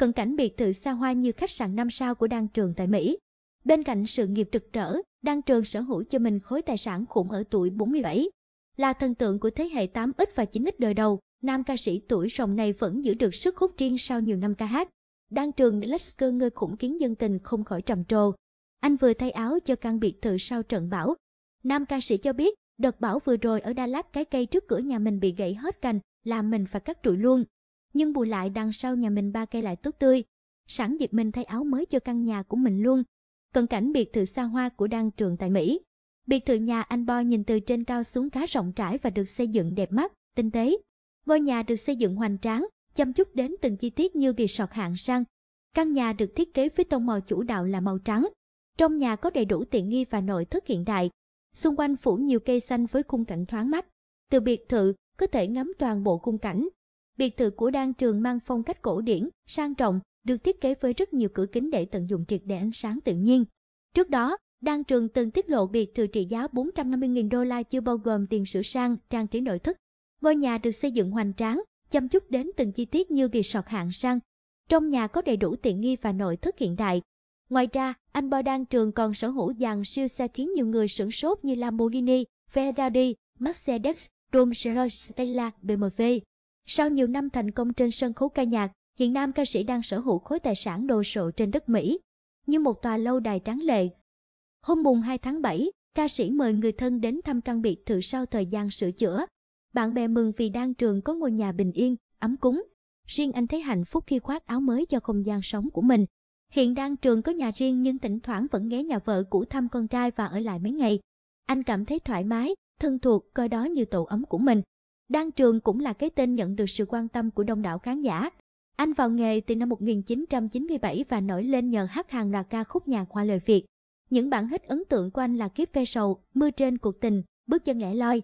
cận cảnh biệt thự xa hoa như khách sạn 5 sao của Đan Trường tại Mỹ. Bên cạnh sự nghiệp rực rỡ, Đan Trường sở hữu cho mình khối tài sản khủng ở tuổi 47. Là thần tượng của thế hệ 8X và 9X đời đầu, nam ca sĩ tuổi rồng này vẫn giữ được sức hút riêng sau nhiều năm ca hát. Đan Trường để cơ ngơi khủng kiến dân tình không khỏi trầm trồ. Anh vừa thay áo cho căn biệt thự sau trận bão. Nam ca sĩ cho biết, đợt bão vừa rồi ở Đà Lạt cái cây trước cửa nhà mình bị gãy hết cành, làm mình phải cắt trụi luôn nhưng bù lại đằng sau nhà mình ba cây lại tốt tươi. Sẵn dịp mình thay áo mới cho căn nhà của mình luôn. Cận cảnh biệt thự xa hoa của đan trường tại Mỹ. Biệt thự nhà anh Bo nhìn từ trên cao xuống khá rộng rãi và được xây dựng đẹp mắt, tinh tế. Ngôi nhà được xây dựng hoành tráng, chăm chút đến từng chi tiết như resort hạng sang. Căn nhà được thiết kế với tông màu chủ đạo là màu trắng. Trong nhà có đầy đủ tiện nghi và nội thất hiện đại. Xung quanh phủ nhiều cây xanh với khung cảnh thoáng mắt. Từ biệt thự, có thể ngắm toàn bộ khung cảnh, Biệt thự của Đan Trường mang phong cách cổ điển, sang trọng, được thiết kế với rất nhiều cửa kính để tận dụng triệt để ánh sáng tự nhiên. Trước đó, Đan Trường từng tiết lộ biệt thự trị giá 450.000 đô la chưa bao gồm tiền sửa sang, trang trí nội thất. Ngôi nhà được xây dựng hoành tráng, chăm chút đến từng chi tiết như sọt hạng sang. Trong nhà có đầy đủ tiện nghi và nội thất hiện đại. Ngoài ra, anh Bo Đan Trường còn sở hữu dàn siêu xe khiến nhiều người sửng sốt như Lamborghini, Ferrari, Mercedes, Rolls Royce, Tesla, BMW. Sau nhiều năm thành công trên sân khấu ca nhạc, hiện nam ca sĩ đang sở hữu khối tài sản đồ sộ trên đất Mỹ, như một tòa lâu đài trắng lệ. Hôm mùng 2 tháng 7, ca sĩ mời người thân đến thăm căn biệt thự sau thời gian sửa chữa. Bạn bè mừng vì đang trường có ngôi nhà bình yên, ấm cúng. Riêng anh thấy hạnh phúc khi khoác áo mới cho không gian sống của mình. Hiện đang trường có nhà riêng nhưng thỉnh thoảng vẫn ghé nhà vợ cũ thăm con trai và ở lại mấy ngày. Anh cảm thấy thoải mái, thân thuộc coi đó như tổ ấm của mình. Đan Trường cũng là cái tên nhận được sự quan tâm của đông đảo khán giả. Anh vào nghề từ năm 1997 và nổi lên nhờ hát hàng loạt ca khúc nhạc hoa lời Việt. Những bản hit ấn tượng của anh là Kiếp Ve Sầu, Mưa Trên Cuộc Tình, Bước Chân Lẻ Loi,